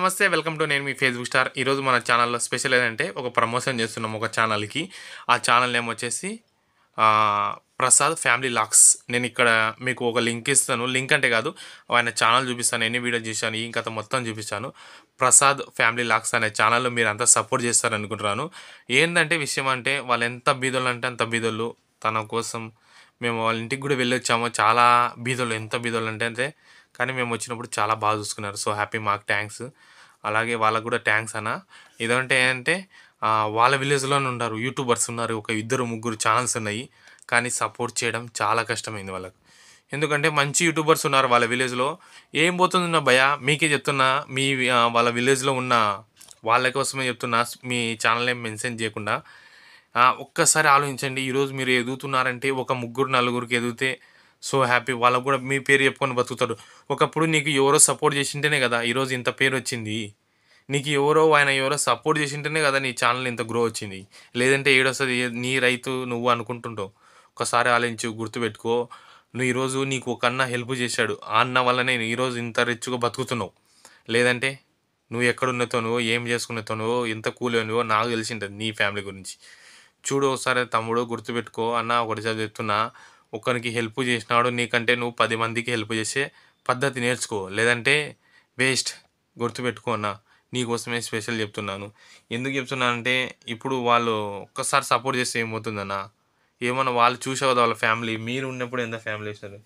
నమస్తే welcome to నేను మీ Facebook star ఈరోజు మన ఛానల్లో స్పెషల్ ఏంటంటే ఒక ప్రమోషన్ చేస్తున్నాం ఒక ఛానల్కి ఆ ఛానల్ నేమ్ వచ్చేసి ప్రసాద్ ఫ్యామిలీ లాక్స్ నేను ఇక్కడ మీకు ఒక లింక్ ఇస్తాను లింక్ అంటే కాదు ఆయన ఛానల్ చూపిస్తాను ఎన్ని వీడియో చూశాను ఈ కథ మొత్తం చూపిస్తాను ప్రసాద్ ఫ్యామిలీ లాక్స్ అనే ఛానల్లో మీరు అంతా సపోర్ట్ చేస్తారనుకుంటున్నాను ఏంటంటే విషయం అంటే వాళ్ళు ఎంత బీదలు అంటే అంత బీదోళ్ళు తన కోసం మేము వాళ్ళ ఇంటికి కూడా వెళ్ళొచ్చాము చాలా బీదలు ఎంత బీదలు అంటే అంటే కానీ మేము వచ్చినప్పుడు చాలా బాగా చూసుకున్నారు సో హ్యాపీ మాకు థ్యాంక్స్ అలాగే వాళ్ళకు కూడా థ్యాంక్స్ అన్న ఇదంటే ఏంటంటే వాళ్ళ విలేజ్లోనే ఉన్నారు యూట్యూబర్స్ ఉన్నారు ఒక ఇద్దరు ముగ్గురు ఛానల్స్ ఉన్నాయి కానీ సపోర్ట్ చేయడం చాలా కష్టమైంది వాళ్ళకు ఎందుకంటే మంచి యూట్యూబర్స్ ఉన్నారు వాళ్ళ విలేజ్లో ఏం పోతుంది నా భయ మీకే చెప్తున్నా మీ వాళ్ళ విలేజ్లో ఉన్న వాళ్ళ కోసమే చెప్తున్నా మీ ఛానల్ ఏం మెన్షన్ చేయకుండా ఒక్కసారి ఆలోచించండి ఈరోజు మీరు ఎదుగుతున్నారంటే ఒక ముగ్గురు నలుగురికి ఎదిగితే సో హ్యాపీ వాళ్ళకు కూడా మీ పేరు చెప్పుకొని బతుకుతాడు ఒకప్పుడు నీకు ఎవరో సపోర్ట్ చేసింటేనే కదా ఈరోజు ఇంత పేరు వచ్చింది నీకు ఎవరో ఆయన ఎవరో సపోర్ట్ చేసింటేనే కదా నీ ఛానల్ ఇంత గ్రో వచ్చింది లేదంటే ఏడొస్తుంది నీ రైతు నువ్వు అనుకుంటుంటావు ఒకసారి ఆలోచించు గుర్తుపెట్టుకో నువ్వు ఈరోజు నీకు ఒక అన్న హెల్ప్ చేశాడు ఆ అన్న నేను ఈరోజు ఇంత రిచ్గా బతుకుతున్నావు లేదంటే నువ్వు ఎక్కడున్నతోనో ఏం చేసుకున్నతోనో ఎంత కూలినవో నాకు తెలిసింటుంది నీ ఫ్యామిలీ గురించి చూడు ఒకసారి తమ్ముడు గుర్తుపెట్టుకో అన్న ఒకటి చెప్తున్నా ఒకరికి హెల్ప్ చేసినాడు నీకంటే నువ్వు పది మందికి హెల్ప్ చేసే పద్ధతి నేర్చుకో లేదంటే వేస్ట్ గుర్తుపెట్టుకో అన్న నీకోసమే స్పెషల్ చెప్తున్నాను ఎందుకు చెప్తున్నానంటే ఇప్పుడు వాళ్ళు ఒక్కసారి సపోర్ట్ చేస్తే ఏమవుతుందన్న ఏమన్నా వాళ్ళు చూసే కదా వాళ్ళ ఫ్యామిలీ మీరు ఉన్నప్పుడు ఎంత ఫ్యామిలీ వేసినారు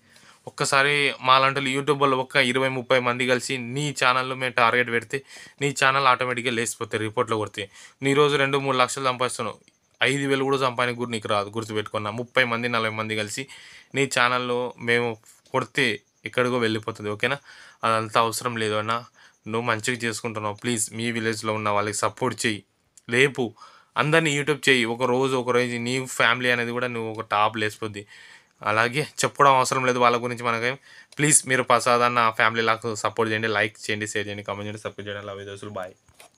ఒక్కసారి మాలాంటి యూట్యూబ్లో ఒక్క ఇరవై ముప్పై మంది కలిసి నీ ఛానల్లో మేము టార్గెట్ పెడితే నీ ఛానల్ ఆటోమేటిక్గా లేచిపోతాయి రిపోర్ట్లో కొడితే నీ రోజు రెండు మూడు లక్షలు సంపాదిస్తున్నావు ఐదు వేలు కూడా సంపాదన గురి నీకు రాదు గుర్తుపెట్టుకున్నా ముప్పై మంది నలభై మంది కలిసి నీ ఛానల్లో మేము కొడితే ఎక్కడికో వెళ్ళిపోతుంది ఓకేనా అదంతా అవసరం లేదు అన్న నువ్వు మంచిగా చేసుకుంటున్నావు ప్లీజ్ మీ విలేజ్లో ఉన్న వాళ్ళకి సపోర్ట్ చేయి రేపు అందరినీ యూట్యూబ్ చేయి ఒక రోజు ఒక రోజు నీ ఫ్యామిలీ అనేది కూడా నువ్వు ఒక టాప్ లేసిపోద్ది అలాగే చెప్పడం అవసరం లేదు వాళ్ళ గురించి మనకేం ప్లీజ్ మీరు ప్రసాద్ అన్న ఫ్యామిలీ లాక్ సపోర్ట్ చేయండి లైక్ చేయండి షేర్ చేయండి కామెంట్ చేయండి సపోర్ట్ చేయండి లవ్ దోసులు బాయ్